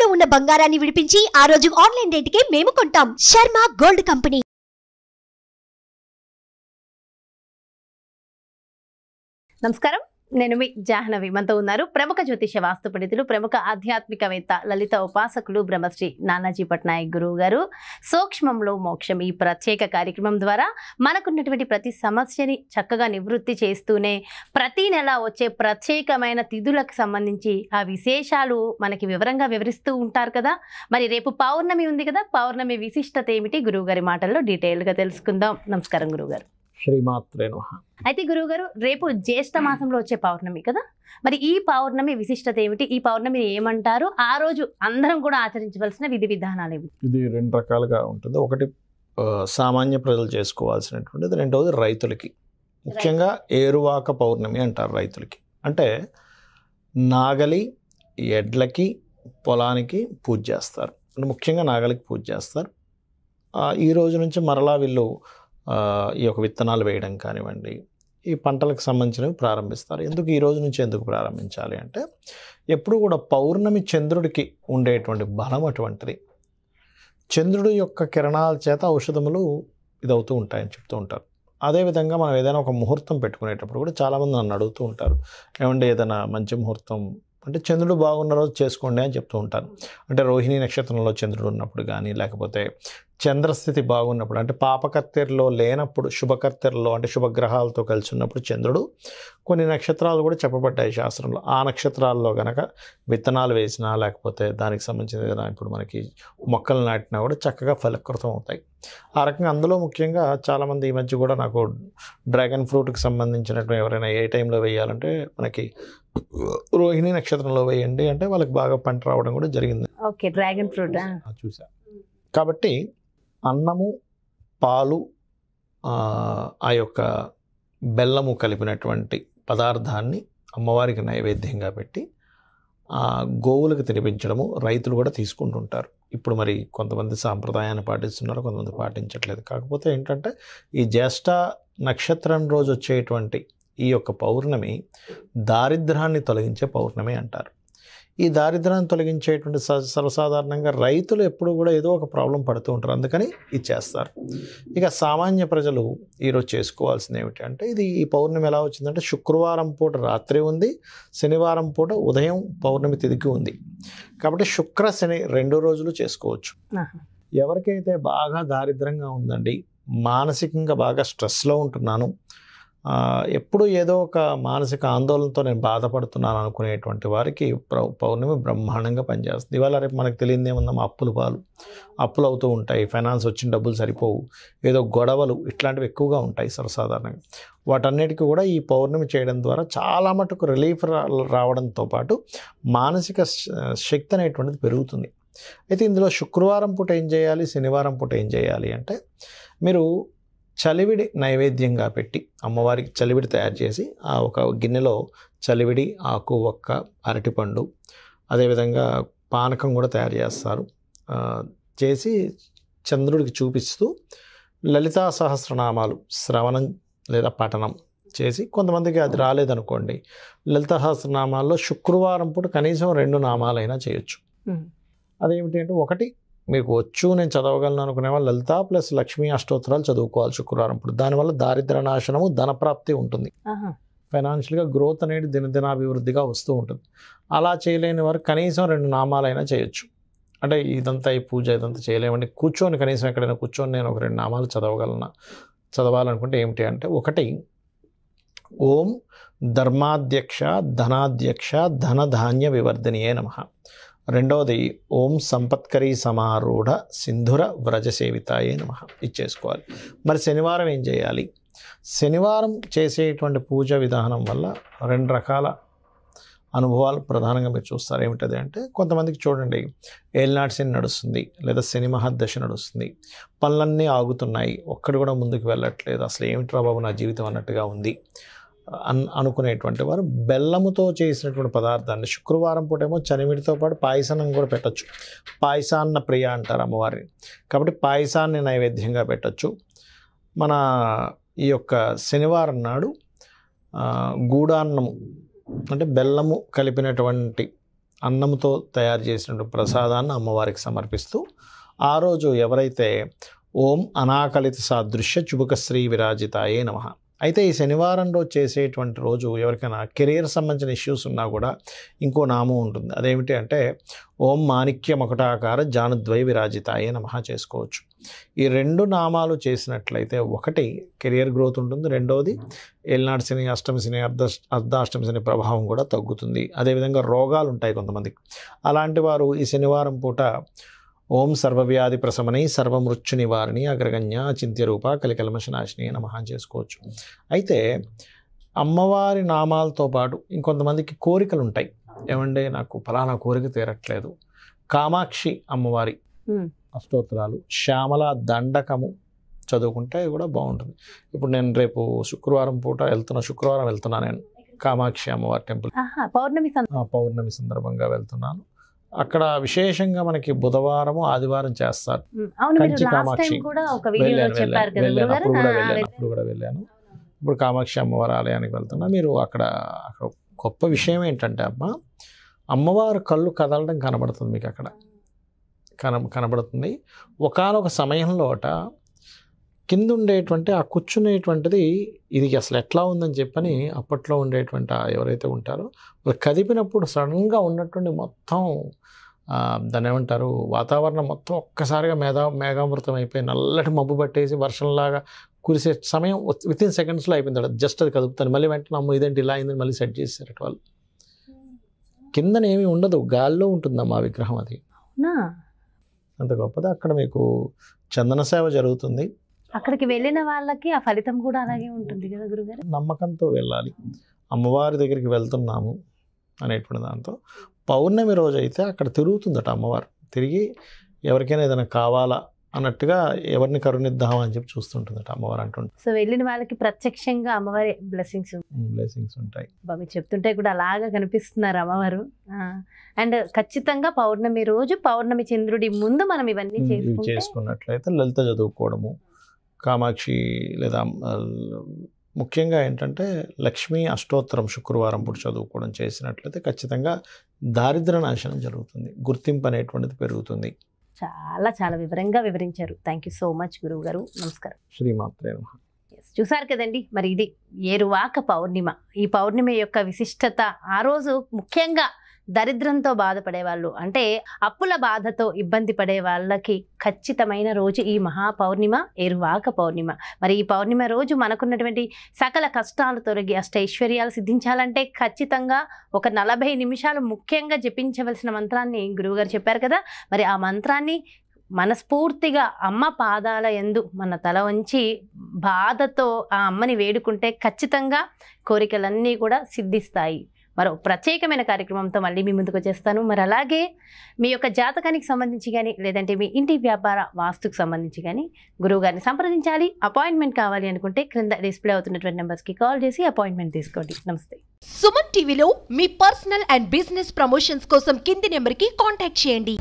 తాకట్టులో ఉన్న బంగారాన్ని విడిపించి ఆ రోజు ఆన్లైన్ రేటుకే మేము కొంటాం శర్మ గోల్డ్ కంపెనీ నమస్కారం నేను మీ జాహ్నవి మనతో ఉన్నారు ప్రముఖ జ్యోతిష వాస్తు పండితులు ప్రముఖ ఆధ్యాత్మికవేత్త లలిత ఉపాసకులు బ్రహ్మశ్రీ నానాజీ పట్నాయక్ గురువు గారు సూక్ష్మంలో మోక్షం ఈ ప్రత్యేక కార్యక్రమం ద్వారా మనకున్నటువంటి ప్రతి సమస్యని చక్కగా నివృత్తి చేస్తూనే ప్రతి నెల వచ్చే ప్రత్యేకమైన తిథులకు సంబంధించి ఆ విశేషాలు మనకి వివరంగా వివరిస్తూ ఉంటారు కదా మరి రేపు పౌర్ణమి ఉంది కదా పౌర్ణమి విశిష్టత ఏమిటి గురువుగారి మాటల్లో డీటెయిల్గా తెలుసుకుందాం నమస్కారం గురువుగారు శ్రీమాత్రే నమ అయితే గురువుగారు రేపు జ్యేష్ఠ మాసంలో వచ్చే పౌర్ణమి కదా మరి ఈ పౌర్ణమి విశిష్టత ఏమిటి ఈ పౌర్ణమి ఏమంటారు ఆ రోజు అందరం కూడా ఆచరించవలసిన విధి విధానాలు ఏమిటి ఇది రెండు రకాలుగా ఉంటుంది ఒకటి సామాన్య ప్రజలు చేసుకోవాల్సినటువంటిది రెండవది రైతులకి ముఖ్యంగా ఏరువాక పౌర్ణమి అంటారు రైతులకి అంటే నాగలి ఎడ్లకి పొలానికి పూజ చేస్తారు ముఖ్యంగా నాగలికి పూజ చేస్తారు ఈ రోజు నుంచి మరలా వీళ్ళు ఈ యొక్క విత్తనాలు వేయడం కానివ్వండి ఈ పంటలకు సంబంధించినవి ప్రారంభిస్తారు ఎందుకు ఈ రోజు నుంచి ఎందుకు ప్రారంభించాలి అంటే ఎప్పుడు కూడా పౌర్ణమి చంద్రుడికి ఉండేటువంటి బలం అటువంటిది చంద్రుడు యొక్క కిరణాల చేత ఔషధములు ఇదవుతూ ఉంటాయని చెప్తూ ఉంటారు అదేవిధంగా మనం ఏదైనా ఒక ముహూర్తం పెట్టుకునేటప్పుడు కూడా చాలామంది నన్ను అడుగుతూ ఉంటారు ఏమంటే ఏదైనా మంచి ముహూర్తం అంటే చంద్రుడు బాగున్న రోజు చేసుకోండి అని చెప్తూ ఉంటాను అంటే రోహిణి నక్షత్రంలో చంద్రుడు ఉన్నప్పుడు కానీ లేకపోతే చంద్రస్థితి బాగున్నప్పుడు అంటే పాపకర్తెరలో లేనప్పుడు శుభకర్తెరలో అంటే శుభగ్రహాలతో కలిసి ఉన్నప్పుడు చంద్రుడు కొన్ని నక్షత్రాలు కూడా చెప్పబడ్డాయి శాస్త్రంలో ఆ నక్షత్రాల్లో కనుక విత్తనాలు వేసినా లేకపోతే దానికి సంబంధించిన ఏదైనా ఇప్పుడు మనకి మొక్కలు నాటినా కూడా చక్కగా ఫలకృతం అవుతాయి ఆ రకంగా అందులో ముఖ్యంగా చాలామంది ఈ మధ్య కూడా నాకు డ్రాగన్ ఫ్రూట్కి సంబంధించినట్టు ఎవరైనా ఏ టైంలో వేయాలంటే మనకి రోహిణి నక్షత్రంలో వేయండి అంటే వాళ్ళకి బాగా పంట రావడం కూడా జరిగింది ఓకే డ్రాగన్ ఫ్రూట్ చూసా కాబట్టి అన్నము పాలు ఆ యొక్క బెల్లము కలిపినటువంటి పదార్థాన్ని అమ్మవారికి నైవేద్యంగా పెట్టి ఆ గోవులకు తినిపించడము రైతులు కూడా తీసుకుంటుంటారు ఇప్పుడు మరి కొంతమంది సాంప్రదాయాన్ని పాటిస్తున్నారు కొంతమంది పాటించట్లేదు కాకపోతే ఏంటంటే ఈ జ్యేష్ఠ నక్షత్రం రోజు వచ్చేటువంటి ఈ యొక్క పౌర్ణమి దారిద్రాన్ని తొలగించే పౌర్ణమి అంటారు ఈ దారిద్రాన్ని తొలగించేటువంటి సర్వసాధారణంగా రైతులు ఎప్పుడు కూడా ఏదో ఒక ప్రాబ్లం పడుతూ ఉంటారు అందుకని ఇది చేస్తారు ఇక సామాన్య ప్రజలు ఈరోజు చేసుకోవాల్సింది ఏమిటంటే ఇది ఈ పౌర్ణమి ఎలా వచ్చిందంటే శుక్రవారం పూట రాత్రి ఉంది శనివారం పూట ఉదయం పౌర్ణమి తిరిగి ఉంది కాబట్టి శుక్ర శని రెండు రోజులు చేసుకోవచ్చు ఎవరికైతే బాగా దారిద్రంగా ఉందండి మానసికంగా బాగా స్ట్రెస్లో ఉంటున్నాను ఎప్పుడు ఏదో ఒక మానసిక ఆందోళనతో నేను బాధపడుతున్నాను అనుకునేటువంటి వారికి పౌర్ణమి బ్రహ్మాండంగా పనిచేస్తుంది ఇవాళ రేపు మనకు తెలియదు అప్పులు పాలు అప్పులు అవుతూ ఉంటాయి ఫైనాన్స్ వచ్చిన డబ్బులు సరిపోవు ఏదో గొడవలు ఇట్లాంటివి ఎక్కువగా ఉంటాయి సర్వసాధారణంగా వాటన్నిటికీ కూడా ఈ పౌర్ణమి చేయడం ద్వారా చాలా మటుకు రిలీఫ్ రావడంతో పాటు మానసిక శక్తి అనేటువంటిది పెరుగుతుంది అయితే ఇందులో శుక్రవారం పూట ఏం చేయాలి శనివారం పూట ఏం చేయాలి అంటే మీరు చలివిడి నైవేద్యంగా పెట్టి అమ్మవారికి చలివిడి తయారు చేసి ఆ ఒక గిన్నెలో చలివిడి ఆకు ఒక్క అరటిపండు అదేవిధంగా పానకం కూడా తయారు చేస్తారు చేసి చంద్రుడికి చూపిస్తూ లలితా సహస్రనామాలు శ్రవణం లేదా పఠనం చేసి కొంతమందికి అది రాలేదనుకోండి లలిత సహస్రనామాల్లో శుక్రవారం పూట కనీసం రెండు నామాలైనా చేయొచ్చు అదేమిటి అంటే ఒకటి మీకు వచ్చు నేను చదవగలను అనుకునే వాళ్ళు లలిత ప్లస్ లక్ష్మీ అష్టోత్తరాలు చదువుకోవాలి శుక్రవారం ఇప్పుడు దానివల్ల దారిద్ర నాశనము ధనప్రాప్తి ఉంటుంది ఫైనాన్షియల్గా గ్రోత్ అనేది దినదినాభివృద్ధిగా వస్తూ ఉంటుంది అలా చేయలేని వారు కనీసం రెండు నామాలైనా చేయొచ్చు అంటే ఇదంతా ఈ పూజ ఇదంతా చేయలేమండి కూర్చొని కనీసం ఎక్కడైనా కూర్చొని నేను ఒక రెండు నామాలు చదవగలను చదవాలనుకుంటే ఏమిటి అంటే ఒకటి ఓం ధర్మాధ్యక్ష ధనాధ్యక్ష ధనధాన్య వివర్ధనియే నమ రెండవది ఓం సంపత్కరీ సమారూఢ సింధుర వ్రజ సేవితాయే నమ ఇచ్చేసుకోవాలి మరి శనివారం ఏం చేయాలి శనివారం చేసేటువంటి పూజ విధానం వల్ల రెండు రకాల అనుభవాలు ప్రధానంగా మీరు చూస్తారు ఏమిటది అంటే కొంతమందికి చూడండి ఏలినాటి శని నడుస్తుంది లేదా సినిమా దశ నడుస్తుంది పనులన్నీ ఆగుతున్నాయి ఒక్కడు కూడా ముందుకు వెళ్ళట్లేదు అసలు ఏమిట్రా బాబు నా జీవితం అన్నట్టుగా ఉంది అన్ అనుకునేటువంటి వారు బెల్లముతో చేసినటువంటి పదార్థాన్ని శుక్రవారం పూటేమో చనిమిడితో పాటు పాయసానం కూడా పెట్టచ్చు పాయసాన్న ప్రియ అంటారు అమ్మవారిని కాబట్టి పాయసాన్ని నైవేద్యంగా పెట్టచ్చు మన ఈ యొక్క శనివారం నాడు గూడాన్నము అంటే బెల్లము కలిపినటువంటి అన్నముతో తయారు చేసినటువంటి ప్రసాదాన్ని అమ్మవారికి సమర్పిస్తూ ఆ రోజు ఎవరైతే ఓం అనాకలిత సాదృశ్య చుబుక శ్రీ విరాజితాయే నమ అయితే ఈ శనివారం రోజు చేసేటువంటి రోజు ఎవరికైనా కెరీర్ సంబంధించిన ఇష్యూస్ ఉన్నా కూడా ఇంకో నామం ఉంటుంది అదేమిటి అంటే ఓం మాణిక్య జానద్వై జానుద్వై అయ్యే నమ చేసుకోవచ్చు ఈ రెండు నామాలు చేసినట్లయితే ఒకటి కెరియర్ గ్రోత్ ఉంటుంది రెండవది ఏలినాడు శని అష్టమి శని అర్ధ అర్ధాష్టమి శని ప్రభావం కూడా తగ్గుతుంది అదేవిధంగా రోగాలు ఉంటాయి కొంతమందికి అలాంటి వారు ఈ శనివారం పూట ఓం సర్వవ్యాధి ప్రశమని సర్వమృత్యు నివారిణి అగ్రగణ్య అచింత్య రూప కలికల్మషనాశిని నమహం చేసుకోవచ్చు అయితే అమ్మవారి నామాలతో పాటు ఇంకొంతమందికి కోరికలు ఉంటాయి ఏమంటే నాకు ఫలానా కోరిక తీరట్లేదు కామాక్షి అమ్మవారి అష్టోత్తరాలు శ్యామల దండకము చదువుకుంటే అది కూడా బాగుంటుంది ఇప్పుడు నేను రేపు శుక్రవారం పూట వెళ్తున్నా శుక్రవారం వెళ్తున్నా నేను కామాక్షి అమ్మవారి టెంపుల్ పౌర్ణమి పౌర్ణమి సందర్భంగా వెళ్తున్నాను అక్కడ విశేషంగా మనకి బుధవారం ఆదివారం చేస్తారు కంచి కామాక్షి కూడా వెళ్ళాను అప్పుడు కూడా వెళ్ళాను ఇప్పుడు కామాక్షి అమ్మవారి ఆలయానికి వెళ్తున్నా మీరు అక్కడ అక్కడ గొప్ప విషయం ఏంటంటే అమ్మ అమ్మవారు కళ్ళు కదలడం కనబడుతుంది మీకు అక్కడ కన కనబడుతుంది ఒకనొక సమయంలోట కింద ఉండేటువంటి ఆ కూర్చునేటువంటిది ఇది అసలు ఎట్లా ఉందని చెప్పని అప్పట్లో ఉండేటువంటి ఎవరైతే ఉంటారో వాళ్ళు కదిపినప్పుడు సడన్గా ఉన్నటువంటి మొత్తం దాని ఏమంటారు వాతావరణం మొత్తం ఒక్కసారిగా మేధా మేఘామృతం అయిపోయి నల్లటి మబ్బు పట్టేసి వర్షంలాగా కురిసే సమయం విత్ ఇన్ సెకండ్స్లో అయిపోయింది జస్ట్ అది కదుపుతాను మళ్ళీ వెంటనే అమ్మ ఇదేంటి ఇలా అయిందని మళ్ళీ సెట్ చేశారట వాళ్ళు కిందన ఏమి ఉండదు గాల్లో అమ్మ విగ్రహం అది అంత గొప్పది అక్కడ మీకు చందన సేవ జరుగుతుంది అక్కడికి వెళ్ళిన వాళ్ళకి ఆ ఫలితం కూడా అలాగే ఉంటుంది కదా గురుగారు నమ్మకంతో వెళ్ళాలి అమ్మవారి దగ్గరికి వెళ్తున్నాము అనేటువంటి దాంతో పౌర్ణమి రోజు అయితే అక్కడ తిరుగుతుందట అమ్మవారు తిరిగి ఎవరికైనా ఏదైనా కావాలా అన్నట్టుగా ఎవరిని కరుణిద్దామా అని చెప్పి చూస్తుంటుందట అమ్మవారు అంటుంటే సో వెళ్ళిన వాళ్ళకి ప్రత్యక్షంగా అమ్మవారి బ్లెస్సింగ్స్ బ్లెస్సింగ్స్ ఉంటాయి బాబు చెప్తుంటే కూడా అలాగా కనిపిస్తున్నారు అమ్మవారు అండ్ ఖచ్చితంగా పౌర్ణమి రోజు పౌర్ణమి చంద్రుడి ముందు మనం ఇవన్నీ చేసుకున్నట్లయితే లలిత చదువుకోవడము కామాక్షి లేదా ముఖ్యంగా ఏంటంటే లక్ష్మీ అష్టోత్తరం శుక్రవారం పూట చదువుకోవడం చేసినట్లయితే ఖచ్చితంగా దారిద్ర నాశనం జరుగుతుంది గుర్తింపు అనేటువంటిది పెరుగుతుంది చాలా చాలా వివరంగా వివరించారు థ్యాంక్ యూ సో మచ్ గురువు గారు నమస్కారం శ్రీమాత్రే చూసారు కదండి మరి ఇది ఏరువాక పౌర్ణిమ ఈ పౌర్ణిమ యొక్క విశిష్టత ఆ రోజు ముఖ్యంగా దరిద్రంతో బాధపడే వాళ్ళు అంటే అప్పుల బాధతో ఇబ్బంది పడే వాళ్ళకి ఖచ్చితమైన రోజు ఈ మహాపౌర్ణిమ ఎరువాక పౌర్ణిమ మరి ఈ పౌర్ణిమ రోజు మనకున్నటువంటి సకల కష్టాలు తొలగి అష్ట ఐశ్వర్యాలు సిద్ధించాలంటే ఖచ్చితంగా ఒక నలభై నిమిషాలు ముఖ్యంగా జపించవలసిన మంత్రాన్ని గురువుగారు చెప్పారు కదా మరి ఆ మంత్రాన్ని మనస్ఫూర్తిగా అమ్మ పాదాల ఎందు మన తల వంచి బాధతో ఆ అమ్మని వేడుకుంటే ఖచ్చితంగా కోరికలన్నీ కూడా సిద్ధిస్తాయి మరో ప్రత్యేకమైన కార్యక్రమంతో మళ్ళీ మీ ముందుకు వచ్చేస్తాను మరి అలాగే మీ యొక్క జాతకానికి సంబంధించి కానీ లేదంటే మీ ఇంటి వ్యాపార వాస్తుకు సంబంధించి కానీ గురువుగారిని సంప్రదించాలి అపాయింట్మెంట్ కావాలి అనుకుంటే క్రింద డిస్ప్లే అవుతున్నటువంటి నెంబర్స్కి కాల్ చేసి అపాయింట్మెంట్ తీసుకోండి నమస్తే సుమన్ టీవీలో మీ పర్సనల్ అండ్ బిజినెస్ ప్రమోషన్స్ కోసం కింది నెంబర్కి కాంటాక్ట్ చేయండి